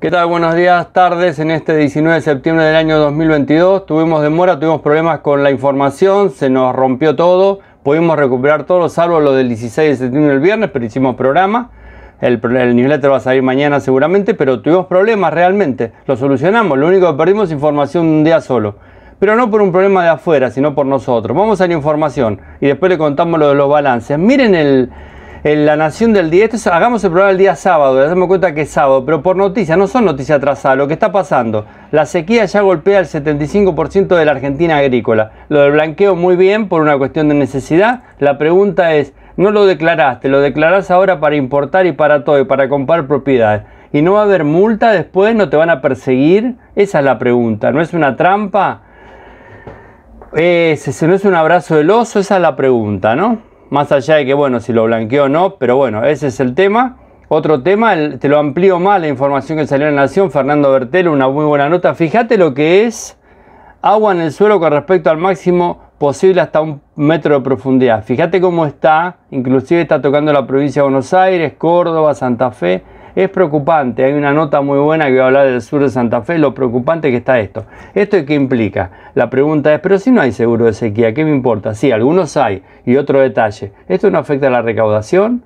¿Qué tal? Buenos días, tardes. En este 19 de septiembre del año 2022 tuvimos demora, tuvimos problemas con la información, se nos rompió todo. Pudimos recuperar todo, salvo lo del 16 de septiembre del viernes, pero hicimos programa. El, newsletter va a salir mañana seguramente, pero tuvimos problemas realmente. Lo solucionamos, lo único que perdimos es información un día solo. Pero no por un problema de afuera, sino por nosotros. Vamos a la información y después le contamos lo de los balances. Miren el, en La Nación del día. Este hagamos el programa el día sábado, ya damos cuenta que es sábado, pero por noticias, no son noticias atrasadas, lo que está pasando. La sequía ya golpea el 75% de la Argentina agrícola. Lo del blanqueo muy bien por una cuestión de necesidad. La pregunta es, no lo declaraste, lo declarás ahora para importar y para todo, y para comprar propiedades. ¿Y no va a haber multa después? ¿No te van a perseguir? Esa es la pregunta, ¿no es una trampa? Eh, ¿Se no es un abrazo del oso? Esa es la pregunta, ¿no? Más allá de que, bueno, si lo blanqueó o no, pero bueno, ese es el tema. Otro tema, te lo amplío más la información que salió en la Nación, Fernando Bertel, una muy buena nota. Fíjate lo que es agua en el suelo con respecto al máximo posible hasta un metro de profundidad. Fíjate cómo está, inclusive está tocando la provincia de Buenos Aires, Córdoba, Santa Fe. Es preocupante, hay una nota muy buena que va a hablar del sur de Santa Fe, lo preocupante que está esto. ¿Esto qué implica? La pregunta es, pero si no hay seguro de sequía, ¿qué me importa? Sí, algunos hay. Y otro detalle, ¿esto no afecta a la recaudación?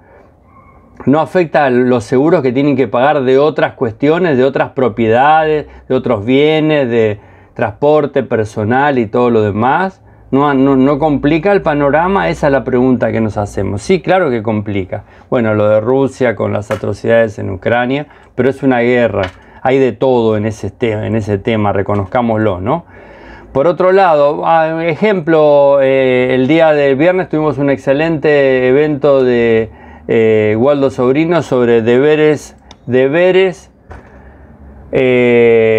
no afecta a los seguros que tienen que pagar de otras cuestiones, de otras propiedades, de otros bienes, de transporte personal y todo lo demás. No, complica el panorama? Esa es la pregunta que nos hacemos. Sí, claro que complica. Bueno, lo de Rusia con las atrocidades en Ucrania, pero es una guerra. Hay de todo en ese, tema, en ese tema, reconozcámoslo, ¿no? Por otro lado, ah, ejemplo, eh, el día del viernes tuvimos un excelente evento de eh, Waldo Sobrino sobre deberes, deberes eh,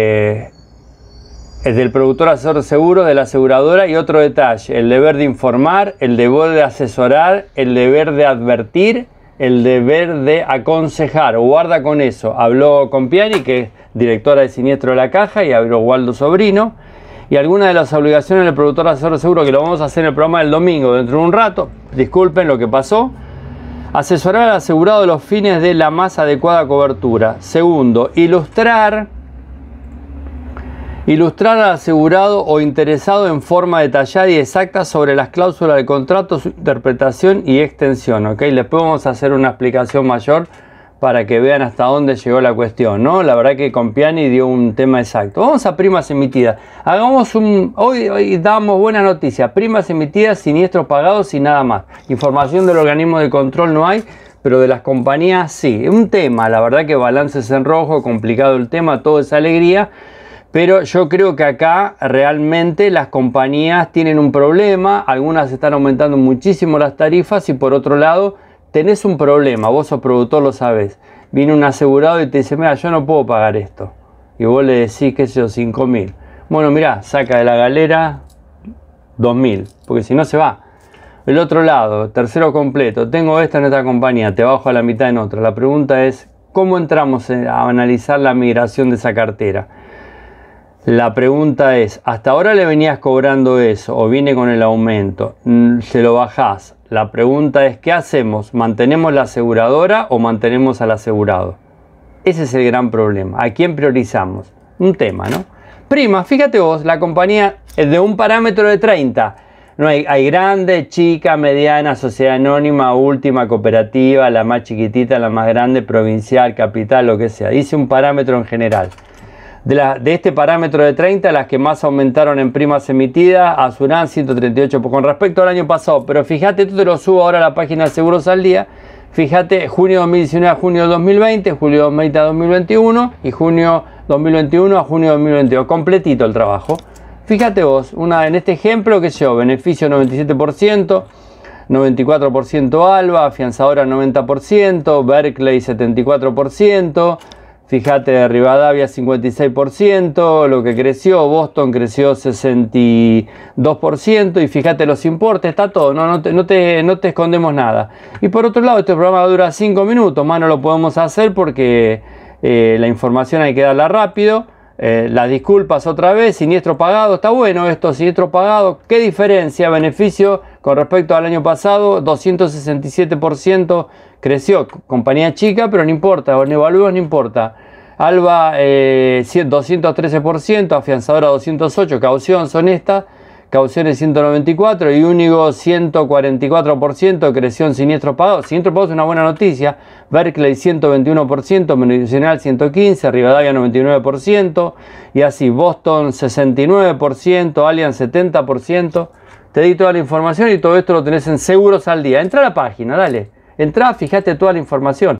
es del productor asesor de seguro de la aseguradora y otro detalle, el deber de informar, el deber de asesorar, el deber de advertir, el deber de aconsejar. Guarda con eso. Habló con Piani, que es directora de Siniestro de la Caja, y habló Waldo Sobrino. Y algunas de las obligaciones del productor asesor de seguro, que lo vamos a hacer en el programa del domingo, dentro de un rato. Disculpen lo que pasó. Asesorar al asegurado los fines de la más adecuada cobertura. Segundo, ilustrar Ilustrar al asegurado o interesado en forma detallada y exacta sobre las cláusulas de contrato, su interpretación y extensión. ¿ok? Después vamos a hacer una explicación mayor para que vean hasta dónde llegó la cuestión, ¿no? La verdad que Piani dio un tema exacto. Vamos a primas emitidas. Hagamos un... Hoy, damos buena noticia. Primas emitidas, siniestros pagados y nada más. Información del organismo de control no hay, pero de las compañías sí. Un tema, la verdad que balances en rojo, complicado el tema, todo es alegría. Pero yo creo que acá realmente las compañías tienen un problema, algunas están aumentando muchísimo las tarifas y por otro lado tenés un problema, vos sos productor, lo sabés. Viene un asegurado y te dice, mira, yo no puedo pagar esto. Y vos le decís, qué sé yo, 5 mil. Bueno, mirá, saca de la galera 2.000. mil, porque si no se va. El otro lado, tercero completo, tengo esto en esta compañía, te bajo a la mitad en otra. La pregunta es, ¿cómo entramos a analizar la migración de esa cartera? La pregunta es, hasta ahora le venías cobrando eso o viene con el aumento, mm, se lo bajás. La pregunta es, ¿qué hacemos? ¿Mantenemos la aseguradora o mantenemos al asegurado? Ese es el gran problema. ¿A quién priorizamos? Un tema, ¿no? Prima, fíjate vos, la compañía es de un parámetro de 30. No hay, hay grande, chica, mediana, sociedad anónima, última, cooperativa, la más chiquitita, la más grande, provincial, capital, lo que sea. Dice un parámetro en general. De, este parámetro de 30, las que más aumentaron en primas emitidas, Asurán 138 con respecto al año pasado. Pero fíjate, tú te lo subo ahora a la página de Seguros al Día. Fíjate, junio 2019 a junio 2020, julio 2020 a 2021 y junio 2021 a junio 2022. Completito el trabajo. Fíjate vos, una, en este ejemplo, que yo, beneficio 97%. 94% Alba, Afianzadora 90%, Berkeley 74%, Fíjate, Rivadavia 56%, lo que creció, Boston creció 62% y fíjate los importes, está todo, no, no, te, no, no te escondemos nada. Y por otro lado, este programa dura 5 minutos, más no lo podemos hacer porque eh, la información hay que darla rápido. Eh, las disculpas otra vez, siniestro pagado, está bueno esto, siniestro pagado, ¿qué diferencia, beneficio con respecto al año pasado? 267% creció, compañía chica, pero no importa, Nevaludos no importa. Alba 213%, eh, afianzadora 208, caución son estas, cauciones 194 y único 144%, creció siniestro pagado. Siniestro pagado es una buena noticia. Berkeley 121%, Meridional 115%, Rivadavia 99% y así Boston 69%, Allianz 70%. Te di toda la información y todo esto lo tenés en Seguros al Día. Entra a la página, dale. Entrá, fíjate toda la información.